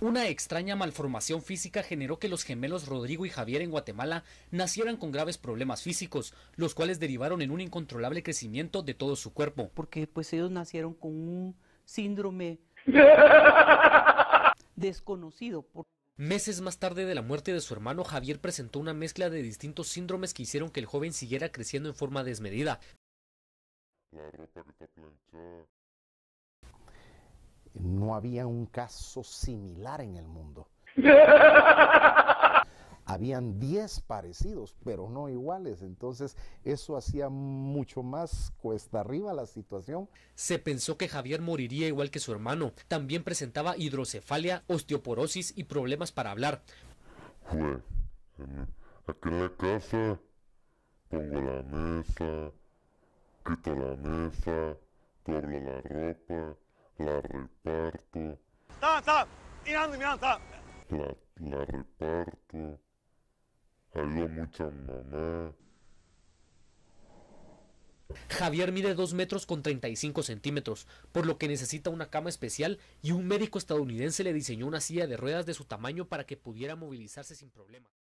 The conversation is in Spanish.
Una extraña malformación física generó que los gemelos Rodrigo y Javier en Guatemala nacieran con graves problemas físicos, los cuales derivaron en un incontrolable crecimiento de todo su cuerpo. Porque pues ellos nacieron con un síndrome desconocido. Meses más tarde de la muerte de su hermano, Javier presentó una mezcla de distintos síndromes que hicieron que el joven siguiera creciendo en forma desmedida. No había un caso similar en el mundo. Habían 10 parecidos, pero no iguales. Entonces eso hacía mucho más cuesta arriba la situación. Se pensó que Javier moriría igual que su hermano. También presentaba hidrocefalia, osteoporosis y problemas para hablar. Fue en la casa, pongo la mesa, quito la mesa, doblo la ropa. Javier mide 2 metros con 35 centímetros, por lo que necesita una cama especial y un médico estadounidense le diseñó una silla de ruedas de su tamaño para que pudiera movilizarse sin problemas.